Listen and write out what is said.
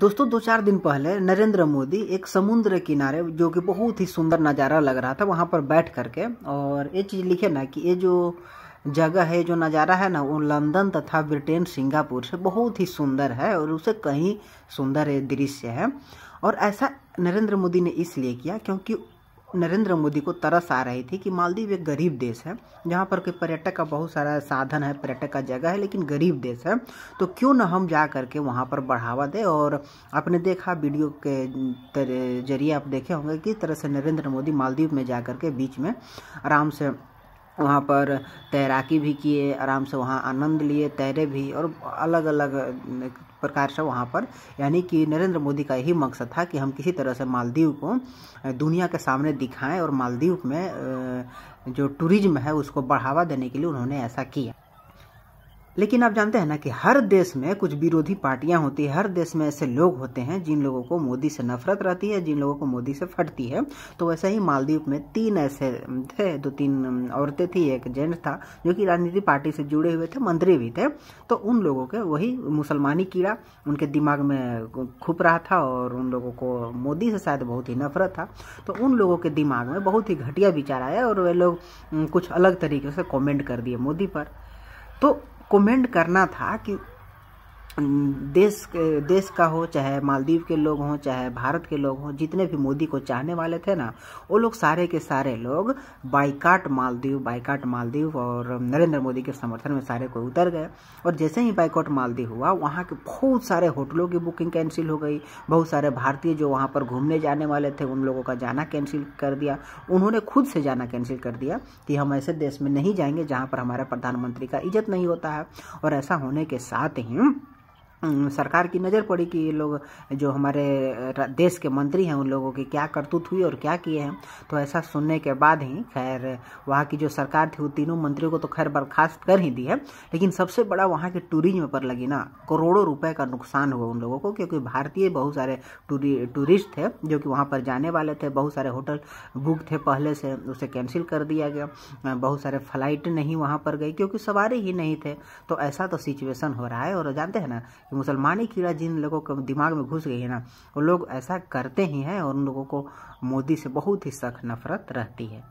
दोस्तों दो चार दिन पहले नरेंद्र मोदी एक समुद्र किनारे जो कि बहुत ही सुंदर नज़ारा लग रहा था वहाँ पर बैठ करके और ये चीज़ लिखे ना कि ये जो जगह है जो नज़ारा है ना वो लंदन तथा ब्रिटेन सिंगापुर से बहुत ही सुंदर है और उसे कहीं सुंदर दृश्य है और ऐसा नरेंद्र मोदी ने इसलिए किया क्योंकि नरेंद्र मोदी को तरस आ रही थी कि मालदीव एक गरीब देश है जहाँ पर कि पर्यटक का बहुत सारा साधन है पर्यटक का जगह है लेकिन गरीब देश है तो क्यों ना हम जा करके वहाँ पर बढ़ावा दें और आपने देखा वीडियो के जरिए आप देखे होंगे किस तरह से नरेंद्र मोदी मालदीव में जा करके बीच में आराम से वहाँ पर तैराकी भी किए आराम से वहाँ आनंद लिए तैरे भी और अलग अलग प्रकार से वहाँ पर यानी कि नरेंद्र मोदी का यही मकसद था कि हम किसी तरह से मालदीव को दुनिया के सामने दिखाएं और मालदीव में जो टूरिज्म है उसको बढ़ावा देने के लिए उन्होंने ऐसा किया लेकिन आप जानते हैं ना कि हर देश में कुछ विरोधी पार्टियां होती है हर देश में ऐसे लोग होते हैं जिन लोगों को मोदी से नफरत रहती है जिन लोगों को मोदी से फटती है तो वैसे ही मालदीव में तीन ऐसे थे दो तीन औरतें थी एक जेंट था जो कि राजनीति पार्टी से जुड़े हुए थे मंत्री भी थे तो उन लोगों के वही मुसलमानी कीड़ा उनके दिमाग में खुप रहा था और उन लोगों को मोदी से शायद बहुत ही नफरत था तो उन लोगों के दिमाग में बहुत ही घटिया विचार आया और वे लोग कुछ अलग तरीके से कॉमेंट कर दिए मोदी पर तो कमेंट करना था कि देश देश का हो चाहे मालदीव के लोग हों चाहे भारत के लोग हों जितने भी मोदी को चाहने वाले थे ना वो लोग सारे के सारे लोग बाइकाट मालदीव बाइकाट मालदीव और नरेंद्र मोदी के समर्थन में सारे को उतर गए और जैसे ही बाइकाट मालदीव हुआ वहाँ के बहुत सारे होटलों की बुकिंग कैंसिल हो गई बहुत सारे भारतीय जो वहाँ पर घूमने जाने वाले थे उन लोगों का जाना कैंसिल कर दिया उन्होंने खुद से जाना कैंसिल कर दिया कि हम ऐसे देश में नहीं जाएंगे जहाँ पर हमारे प्रधानमंत्री का इज्जत नहीं होता है और ऐसा होने के साथ ही सरकार की नज़र पड़ी कि ये लोग जो हमारे देश के मंत्री हैं उन लोगों की क्या करतूत हुई और क्या किए हैं तो ऐसा सुनने के बाद ही खैर वहाँ की जो सरकार थी वो तीनों मंत्रियों को तो खैर बर्खास्त कर ही दी है लेकिन सबसे बड़ा वहाँ के टूरिज्म पर लगी ना करोड़ों रुपए का नुकसान हुआ उन लोगों को क्योंकि भारतीय बहुत सारे टूरिस्ट थे जो कि वहाँ पर जाने वाले थे बहुत सारे होटल बुक थे पहले से उसे कैंसिल कर दिया गया बहुत सारे फ्लाइट नहीं वहाँ पर गई क्योंकि सवारी ही नहीं थे तो ऐसा तो सिचुएसन हो रहा है और जानते हैं ना तो मुसलमानी कीड़ा जिन लोगों के दिमाग में घुस गई है ना वो लोग ऐसा करते ही हैं और उन लोगों को मोदी से बहुत ही सख्त नफरत रहती है